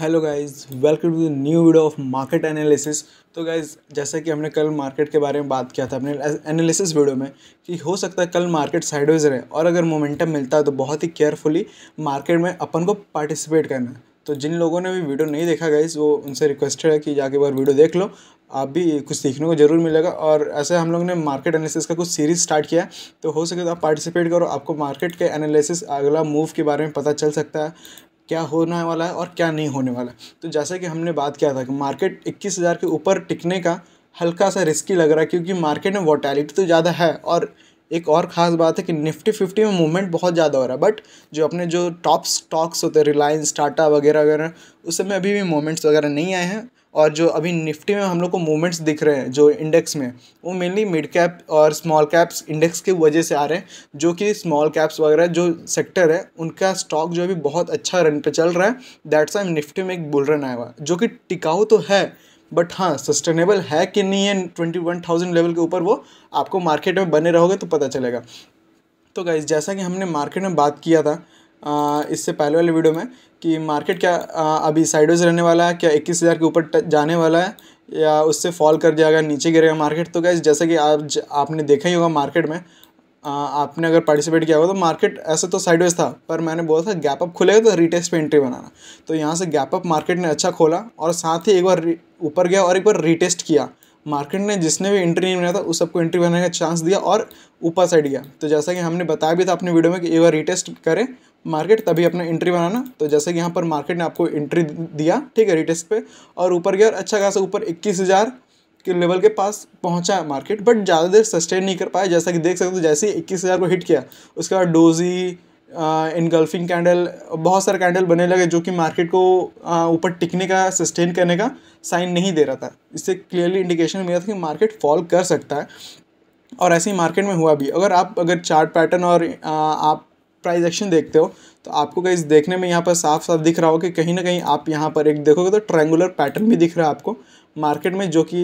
hello guys welcome to the new video of market analysis तो guys जैसा कि हमने कल मार्केट के बारे में बात किया था अपने एनालिसिस वीडियो में कि हो सकता है कल मार्केट साइडवेज रहे और अगर मोमेंटम मिलता है तो बहुत ही केयरफुली मार्केट में अपन को पार्टिसिपेट करना है तो जिन लोगों ने भी वीडियो नहीं देखा गाइज़ वो उनसे रिक्वेस्टेड है कि जाके बार वीडियो देख लो आप भी कुछ सीखने को जरूर मिलेगा और ऐसे हम लोग ने मार्केट एनालिसिस का कुछ सीरीज स्टार्ट किया तो हो सके तो आप पार्टिसिपेट करो आपको मार्केट के एनालिसिस अगला मूव के बारे में पता चल सकता है क्या होने वाला है और क्या नहीं होने वाला है तो जैसे कि हमने बात किया था कि मार्केट इक्कीस हज़ार के ऊपर टिकने का हल्का सा रिस्की लग रहा है क्योंकि मार्केट में वोटैलिटी तो ज़्यादा है और एक और ख़ास बात है कि निफ्टी फिफ्टी में मूवमेंट बहुत ज़्यादा हो रहा है बट जो अपने जो टॉप स्टॉक्स होते हैं रिलायंस टाटा वगैरह वगैरह उस समय अभी भी मूवमेंट्स वगैरह नहीं आए हैं और जो अभी निफ्टी में हम लोग को मूवमेंट्स दिख रहे हैं जो इंडेक्स में वो मेनली मिड कैप और स्मॉल कैप्स इंडेक्स की वजह से आ रहे हैं जो कि स्मॉल कैप्स वगैरह जो सेक्टर है उनका स्टॉक जो अभी बहुत अच्छा रन पे चल रहा है दैट्स आई निफ्टी में एक बुल रन आया हुआ जो कि टिकाऊ तो है बट हाँ सस्टेनेबल है कि नहीं है ट्वेंटी वन थाउजेंड लेवल के ऊपर वो आपको मार्केट में बने रहोगे तो पता चलेगा तो गाइज जैसा कि हमने मार्केट में बात किया था इससे पहले वाले वीडियो में कि मार्केट क्या अभी साइडवेज रहने वाला है क्या इक्कीस हज़ार के ऊपर जाने वाला है या उससे फॉल कर जाएगा नीचे गिरेगा मार्केट तो गैस जैसा कि आप आपने देखा ही होगा मार्केट में आ, आपने अगर पार्टिसिपेट किया होगा तो मार्केट ऐसे तो साइडवेज था पर मैंने बोला था गैप अप खुलेगा तो रिटेस्ट पे एंट्री बनाना तो यहाँ से गैप अप मार्केट ने अच्छा खोला और साथ ही एक बार ऊपर गया और एक बार रिटेस्ट किया मार्केट ने जिसने भी एंट्री नहीं बनाया था उस सबको एंट्री बनाने का चांस दिया और ऊपर साइड गया तो जैसा कि हमने बताया भी था अपने वीडियो में कि एक बार रिटेस्ट करें मार्केट तभी अपना एंट्री बनाना तो जैसे कि यहाँ पर मार्केट ने आपको एंट्री दिया ठीक है रिटेस्ट पे और ऊपर गया अच्छा खासा ऊपर इक्कीस हज़ार के लेवल के पास पहुँचा मार्केट बट ज़्यादा देर सस्टेन नहीं कर पाया जैसा कि देख सकते हो जैसे ही इक्कीस हज़ार को हिट किया उसके बाद डोजी इनगल्फिंग कैंडल बहुत सारे कैंडल बनने लगे जो कि मार्केट को ऊपर टिकने का सस्टेन करने का साइन नहीं दे रहा था इससे क्लियरली इंडिकेशन मिला था कि मार्केट फॉल कर सकता है और ऐसे ही मार्केट में हुआ भी अगर आप अगर चार्ट पैटर्न और आ, आप प्राइस एक्शन देखते हो तो आपको कहीं देखने में यहाँ पर साफ साफ दिख रहा हो कि कहीं ना कहीं आप यहाँ पर एक देखोगे तो ट्रायंगुलर पैटर्न भी दिख रहा है आपको मार्केट में जो कि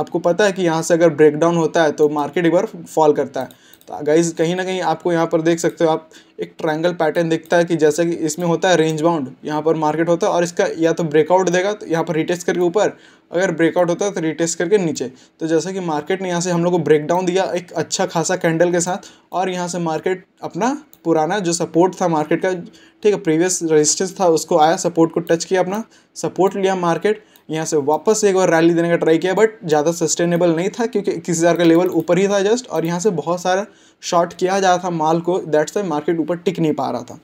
आपको पता है कि यहाँ से अगर ब्रेकडाउन होता है तो मार्केट एक बार फॉल करता है तो गाइज कहीं ना कहीं आपको यहाँ पर देख सकते हो आप एक ट्रायंगल पैटर्न दिखता है कि जैसे कि इसमें होता है रेंज बाउंड यहाँ पर मार्केट होता है और इसका या तो ब्रेकआउट देगा तो यहाँ पर रिटेस्ट करके ऊपर अगर ब्रेकआउट होता है तो रिटेस्ट करके नीचे तो जैसा कि मार्केट ने यहाँ से हम लोग को ब्रेकडाउन दिया एक अच्छा खासा कैंडल के साथ और यहाँ से मार्केट अपना पुराना जो सपोर्ट था मार्केट का ठीक है प्रीवियस रेजिस्टेंस था उसको आया सपोर्ट को टच किया अपना सपोर्ट लिया मार्केट यहाँ से वापस एक बार रैली देने का ट्राई किया बट ज़्यादा सस्टेनेबल नहीं था क्योंकि इक्कीस हज़ार का लेवल ऊपर ही था जस्ट और यहाँ से बहुत सारा शॉर्ट किया जा रहा था माल को दैट्स वाई मार्केट ऊपर टिक नहीं पा रहा था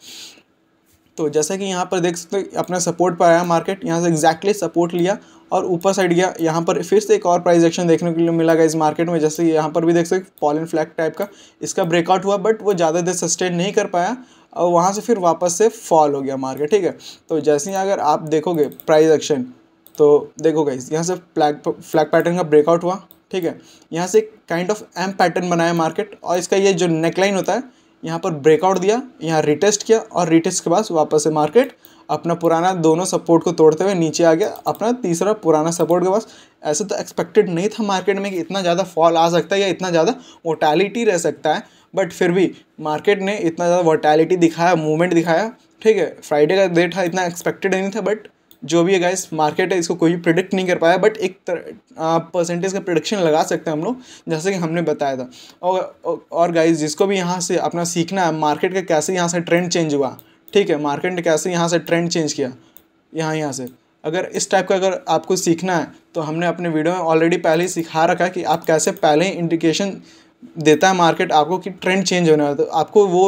तो जैसे कि यहाँ पर देख सकते अपना सपोर्ट पर आया मार्केट यहाँ से एक्जैक्टली सपोर्ट लिया और ऊपर साइड गया यहाँ पर फिर से एक और प्राइस एक्शन देखने के लिए मिला गया इस मार्केट में जैसे यहाँ पर भी देख सकते पॉलन फ्लैग टाइप का इसका ब्रेकआउट हुआ बट वो ज़्यादा देर सस्टेन नहीं कर पाया और वहाँ से फिर वापस से फॉल हो गया मार्केट ठीक है तो जैसे ही अगर आप देखोगे प्राइज एक्शन तो देखोगे यहाँ से फ्लैग फ्लैग पैटर्न का ब्रेकआउट हुआ ठीक है यहाँ से काइंड ऑफ एम पैटर्न बनाया मार्केट और इसका ये जो नेकलाइन होता है यहाँ पर ब्रेकआउट दिया यहाँ रिटेस्ट किया और रिटेस्ट के बाद वापस से मार्केट अपना पुराना दोनों सपोर्ट को तोड़ते हुए नीचे आ गया अपना तीसरा पुराना सपोर्ट के पास ऐसे तो एक्सपेक्टेड नहीं था मार्केट में कि इतना ज़्यादा फॉल आ सकता है या इतना ज़्यादा वोटैलिटी रह सकता है बट फिर भी मार्केट ने इतना ज़्यादा वोटैलिटी दिखाया मूवमेंट दिखाया ठीक है फ्राइडे का डेट था इतना एक्सपेक्टेड नहीं था बट जो भी है गाइस मार्केट है इसको कोई भी प्रिडिक्ट नहीं कर पाया बट एक परसेंटेज का प्रोडिक्शन लगा सकते हैं हम लोग जैसे कि हमने बताया था और और गाइस जिसको भी यहाँ से अपना सीखना है मार्केट का कैसे यहाँ से ट्रेंड चेंज हुआ ठीक है मार्केट ने कैसे यहाँ से ट्रेंड चेंज किया यहाँ यहाँ से अगर इस टाइप का अगर आपको सीखना है तो हमने अपने वीडियो में ऑलरेडी पहले ही सिखा रखा है कि आप कैसे पहले ही इंडिकेशन देता है मार्केट आपको कि ट्रेंड चेंज होने वाला तो आपको वो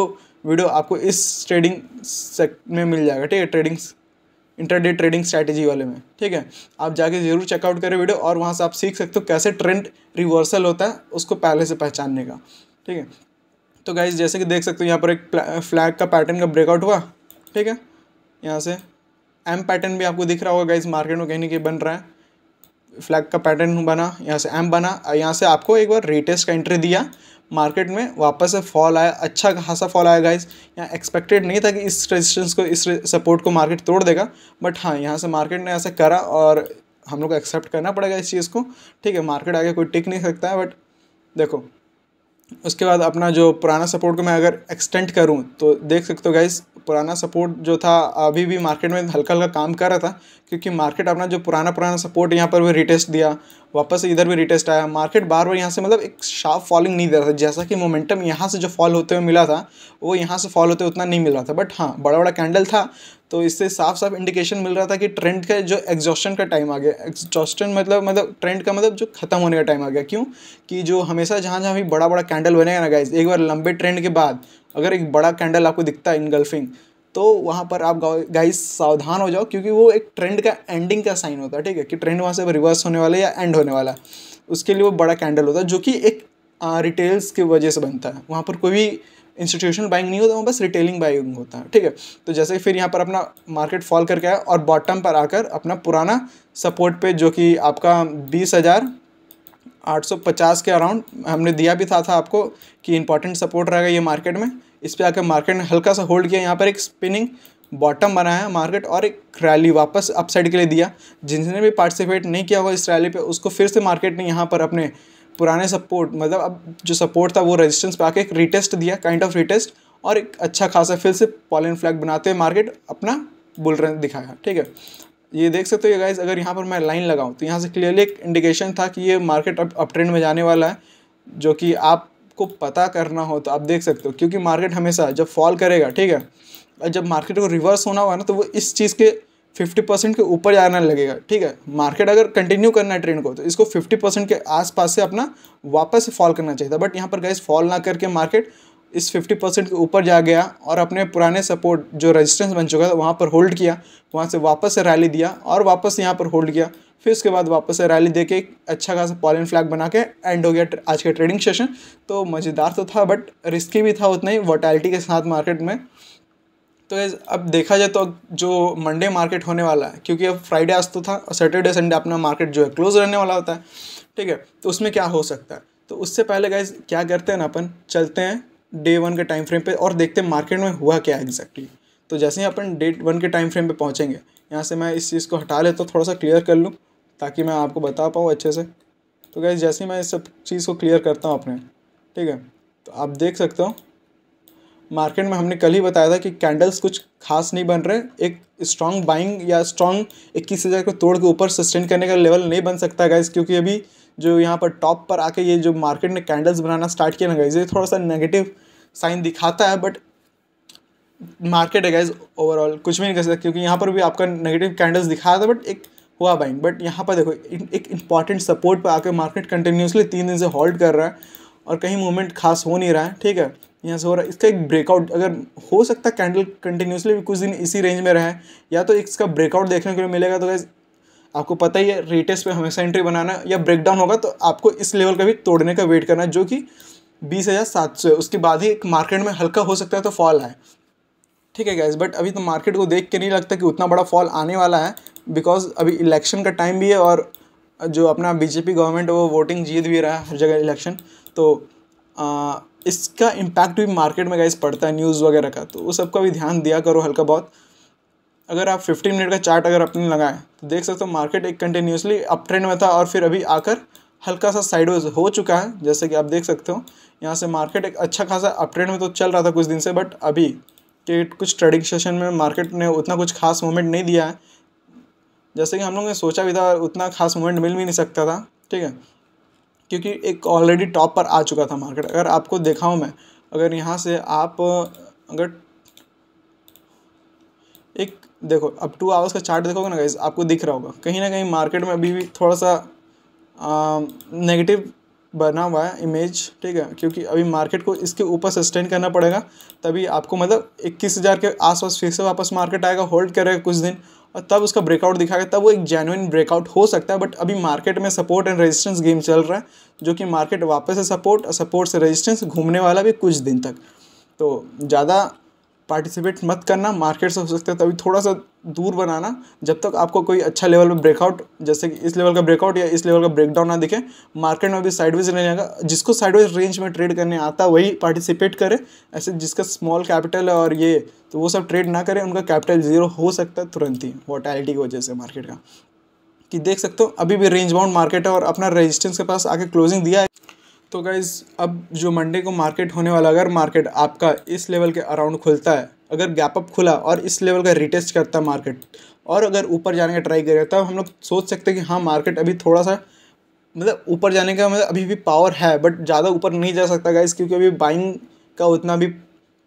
वीडियो आपको इस ट्रेडिंग सेक्ट में मिल जाएगा ठीक है ट्रेडिंग इंटरडे ट्रेडिंग स्ट्रैटेजी वाले में ठीक है आप जाके ज़रूर चेकआउट करें वीडियो और वहाँ से आप सीख सकते हो कैसे ट्रेंड रिवर्सल होता है उसको पहले से पहचानने का ठीक है तो गाइज जैसे कि देख सकते हो यहाँ पर एक फ्लैग का पैटर्न का ब्रेकआउट हुआ ठीक है यहाँ से एम पैटर्न भी आपको दिख रहा होगा गाइज मार्केट में कहीं ना कहीं बन रहा है फ्लैग का पैटर्न बना यहाँ से एम बना यहाँ से आपको एक बार रेटेस्ट का एंट्री दिया मार्केट में वापस से फॉल आया अच्छा खासा फॉल आया गाइज यहाँ एक्सपेक्टेड नहीं था कि इस रेजिस्टेंस को इस सपोर्ट को मार्केट तोड़ देगा बट हाँ यहाँ से मार्केट ने ऐसा करा और हम लोग को एक्सेप्ट करना पड़ेगा इस चीज़ को ठीक है मार्केट आगे कोई टिक नहीं सकता है बट देखो उसके बाद अपना जो पुराना सपोर्ट को मैं अगर एक्सटेंड करूँ तो देख सकते हो गाइज़ पुराना सपोर्ट जो था अभी भी मार्केट में हल्का हल्का काम कर रहा था क्योंकि मार्केट अपना जो पुराना पुराना सपोर्ट यहाँ पर भी रिटेस्ट दिया वापस इधर भी रिटेस्ट आया मार्केट बार बार यहाँ से मतलब एक शार्प फॉलिंग नहीं दे रहा था जैसा कि मोमेंटम यहाँ से जो फॉल होते हुए मिला था वो यहाँ से फॉल होते हुए उतना नहीं मिल रहा था बट हाँ बड़ा बड़ा कैंडल था तो इससे साफ साफ इंडिकेशन मिल रहा था कि ट्रेंड का जो एग्जॉस्टन का टाइम आ गया एग्जॉस्टन मतलब मतलब ट्रेंड का मतलब जो खत्म होने का टाइम आ गया क्यों कि जो हमेशा जहाँ जहाँ भी बड़ा बड़ा कैंडल बनेगा ना गाइज एक बार लंबे ट्रेंड के बाद अगर एक बड़ा कैंडल आपको दिखता है इनगल्फिंग तो वहाँ पर आप गाइस सावधान हो जाओ क्योंकि वो एक ट्रेंड का एंडिंग का साइन होता है ठीक है कि ट्रेंड वहाँ से रिवर्स होने वाला है या एंड होने वाला है उसके लिए वो बड़ा कैंडल होता है जो कि एक रिटेल्स की वजह से बनता है वहाँ पर कोई भी इंस्टीट्यूशनल बाइंग नहीं होता वहाँ बस रिटेलिंग बाइंग होता है ठीक है तो जैसे फिर यहाँ पर अपना मार्केट फॉल करके आया और बॉटम पर आकर अपना पुराना सपोर्ट पे जो कि आपका बीस हज़ार आठ सौ पचास के अराउंड हमने दिया भी था, था आपको कि इंपॉर्टेंट सपोर्ट रहेगा ये मार्केट में इस पर आकर मार्केट ने हल्का सा होल्ड किया यहाँ पर एक स्पिनिंग बॉटम बनाया मार्केट और एक रैली वापस अपसाइड के लिए दिया जिसने भी पार्टिसिपेट नहीं किया हुआ इस रैली पे उसको फिर से मार्केट ने यहाँ पर अपने पुराने सपोर्ट मतलब अब जो सपोर्ट था वो रेजिस्टेंस पे आके एक रिटेस्ट दिया काइंड ऑफ रिटेस्ट और एक अच्छा खासा फिर से पॉलिन फ्लैग बनाते हुए मार्केट अपना बुल रन दिखाया ठीक है ये देख सकते हो ये गाइज अगर यहाँ पर मैं लाइन लगाऊँ तो यहाँ से क्लियरली एक इंडिकेशन था कि ये मार्केट अब अप ट्रेंड में जाने वाला है जो कि आप आपको पता करना हो तो आप देख सकते हो क्योंकि मार्केट हमेशा जब फॉल करेगा ठीक है और जब मार्केट को रिवर्स होना होगा ना तो वो इस चीज़ के फिफ्टी परसेंट के ऊपर जाना लगेगा ठीक है मार्केट अगर कंटिन्यू करना है ट्रेंड को तो इसको फिफ्टी परसेंट के आसपास से अपना वापस फॉल करना चाहिए था बट यहाँ पर गैस फॉल ना करके मार्केट इस 50 परसेंट के ऊपर जा गया और अपने पुराने सपोर्ट जो रेजिस्टेंस बन चुका था वहाँ पर होल्ड किया वहाँ से वापस से रैली दिया और वापस यहाँ पर होल्ड किया फिर उसके बाद वापस से रैली दे के एक अच्छा खासा पॉलिन फ्लैग बना के एंड हो गया आज का ट्रेडिंग सेशन तो मज़ेदार तो था बट रिस्की भी था उतना ही वोटैलिटी के साथ मार्केट में तो अब देखा जाए तो जो मंडे मार्केट होने वाला है क्योंकि अब फ्राइडे आज तो था और सैटरडे संडे अपना मार्केट जो है क्लोज रहने वाला होता है ठीक है तो उसमें क्या हो सकता है तो उससे पहले गए क्या करते हैं ना अपन चलते हैं डे वन के टाइम फ्रेम पे और देखते हैं मार्केट में हुआ क्या एग्जैक्टली तो जैसे ही अपन डे वन के टाइम फ्रेम पे पहुँचेंगे यहाँ से मैं इस चीज़ को हटा लेता तो हूँ थोड़ा सा क्लियर कर लूँ ताकि मैं आपको बता पाऊँ अच्छे से तो गैस जैसे ही मैं इस सब चीज़ को क्लियर करता हूँ अपने ठीक है तो आप देख सकते हो मार्केट में हमने कल ही बताया था कि कैंडल्स कुछ खास नहीं बन रहे एक स्ट्रॉन्ग बाइंग या स्ट्रॉन्ग इक्कीस हज़ार को तोड़ के ऊपर सस्टेन करने का लेवल नहीं बन सकता गैस क्योंकि अभी जो यहाँ पर टॉप पर आके ये जो मार्केट ने कैंडल्स बनाना स्टार्ट किया ना गाइज ये थोड़ा सा नेगेटिव साइन दिखाता है बट मार्केट है गाइज ओवरऑल कुछ भी नहीं कर सकता क्योंकि यहाँ पर भी आपका नेगेटिव कैंडल्स दिखाया था बट एक हुआ बाइंग बट यहाँ पर देखो एक इंपॉर्टेंट सपोर्ट पर आकर मार्केट कंटिन्यूसली तीन दिन से होल्ड कर रहा है और कहीं मूवमेंट खास हो नहीं रहा है ठीक है यहाँ से हो रहा है इसका एक ब्रेकआउट अगर हो सकता है कैंडल कंटिन्यूसली भी कुछ दिन इसी रेंज में रहे या तो इसका ब्रेकआउट देखने को मिलेगा तो गैस आपको पता ही है रेटेस पे हमेशा एंट्री बनाना या ब्रेकडाउन होगा तो आपको इस लेवल का भी तोड़ने का वेट करना है जो कि बीस हज़ार सात सौ है उसके बाद ही एक मार्केट में हल्का हो सकता है तो फॉल आए ठीक है गैस बट अभी तो मार्केट को देख के नहीं लगता कि उतना बड़ा फॉल आने वाला है बिकॉज अभी इलेक्शन का टाइम भी है और जो अपना बीजेपी गवर्नमेंट है वो वोटिंग जीत भी रहा है हर जगह इलेक्शन तो आ, इसका इम्पैक्ट भी मार्केट में गैस पड़ता है न्यूज़ वगैरह का तो वो सबका भी ध्यान दिया करो हल्का बहुत अगर आप 15 मिनट का चार्ट अगर अपने लगाएं तो देख सकते हो मार्केट एक कंटिन्यूसली अप ट्रेंड में था और फिर अभी आकर हल्का सा साइडवेज हो चुका है जैसे कि आप देख सकते हो यहाँ से मार्केट एक अच्छा खासा अप ट्रेंड में तो चल रहा था कुछ दिन से बट अभी के कुछ ट्रेडिंग सेशन में मार्केट ने उतना कुछ खास मूवमेंट नहीं दिया है जैसे कि हम लोगों ने सोचा भी था उतना खास मूवमेंट मिल भी नहीं सकता था ठीक है क्योंकि एक ऑलरेडी टॉप पर आ चुका था मार्केट अगर आपको देखा हूँ मैं अगर यहाँ से आप अगर एक देखो अब टू आवर्स का चार्ट देखोगे ना गाइज आपको दिख रहा होगा कहीं ना कहीं मार्केट में अभी भी थोड़ा सा नेगेटिव बना हुआ है इमेज ठीक है क्योंकि अभी मार्केट को इसके ऊपर सस्टेन करना पड़ेगा तभी आपको मतलब इक्कीस हज़ार के आसपास फिर से वापस मार्केट आएगा होल्ड करेगा कुछ दिन और तब उसका ब्रेकआउट दिखाएगा तब वो एक जेनुइन ब्रेकआउट हो सकता है बट अभी मार्केट में सपोर्ट एंड रेजिस्टेंस गेम चल रहा है जो कि मार्केट वापस से सपोर्ट और सपोर्ट से रेजिस्टेंस घूमने वाला भी कुछ दिन तक तो ज़्यादा पार्टिसिपेट मत करना मार्केट से हो सकता है तभी थोड़ा सा दूर बनाना जब तक आपको कोई अच्छा लेवल में ब्रेकआउट जैसे कि इस लेवल का ब्रेकआउट या इस लेवल का ब्रेकडाउन ना दिखे मार्केट में भी साइडवेज नहीं जाएगा जिसको साइडवेज रेंज में ट्रेड करने आता वही पार्टिसिपेट करे ऐसे जिसका स्मॉल कैपिटल है और ये तो वो सब ट्रेड ना करें उनका कैपिटल ज़ीरो हो सकता है तुरंत ही वोटैलिटी की वजह से मार्केट का कि देख सकते हो अभी भी रेंज बाउंड मार्केट है और अपना रेजिस्टेंस के पास आके क्लोजिंग दिया है तो गाइज़ अब जो मंडे को मार्केट होने वाला अगर मार्केट आपका इस लेवल के अराउंड खुलता है अगर गैप अप खुला और इस लेवल का रिटेस्ट करता है मार्केट और अगर ऊपर जाने का ट्राई करेगा तब तो हम लोग सोच सकते हैं कि हाँ मार्केट अभी थोड़ा सा मतलब ऊपर जाने का मतलब अभी भी पावर है बट ज़्यादा ऊपर नहीं जा सकता गाइज क्योंकि अभी बाइंग का उतना भी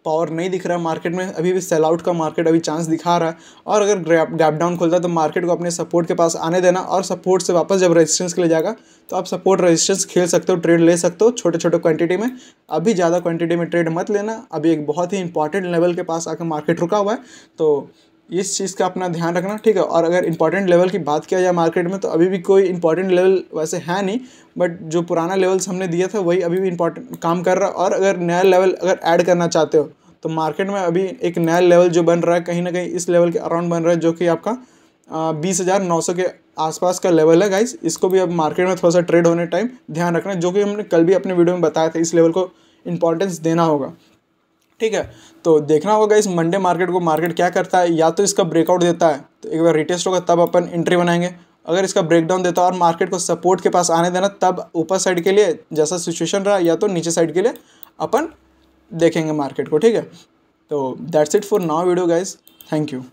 पावर नहीं दिख रहा है मार्केट में अभी भी सेल आउट का मार्केट अभी चांस दिखा रहा है और अगर गैप गैप डाउन खोलता है तो मार्केट को अपने सपोर्ट के पास आने देना और सपोर्ट से वापस जब रेजिस्टेंस के लिए जाएगा तो आप सपोर्ट रेजिस्टेंस खेल सकते हो ट्रेड ले सकते हो छोटे छोटे क्वांटिटी में अभी ज़्यादा क्वांटिटी में ट्रेड मत लेना अभी एक बहुत ही इंपॉर्टेंट लेवल के पास आकर मार्केट रुका हुआ है तो इस चीज़ का अपना ध्यान रखना ठीक है और अगर इंपॉर्टेंट लेवल की बात किया जाए मार्केट में तो अभी भी कोई इंपॉर्टेंट लेवल वैसे है नहीं बट जो पुराना लेवल्स हमने दिया था वही अभी भी इंपॉर्टेंट काम कर रहा है और अगर नया लेवल अगर ऐड करना चाहते हो तो मार्केट में अभी एक नया लेवल जो बन रहा है कहीं ना कहीं इस लेवल के अराउंड बन रहा है जो कि आपका बीस हज़ार नौ सौ के आसपास का लेवल है गाइस इसको भी अब मार्केट में थोड़ा सा ट्रेड होने टाइम ध्यान रखना जो कि हमने कल भी अपने वीडियो में बताया था इस लेवल को इंपॉर्टेंस देना होगा ठीक है तो देखना होगा इस मंडे मार्केट को मार्केट क्या करता है या तो इसका ब्रेकआउट देता है तो एक बार रिटेस्ट होगा तब अपन एंट्री बनाएंगे अगर इसका ब्रेकडाउन देता है और मार्केट को सपोर्ट के पास आने देना तब ऊपर साइड के लिए जैसा सिचुएशन रहा या तो नीचे साइड के लिए अपन देखेंगे मार्केट को ठीक है तो that's it for now video guys thank you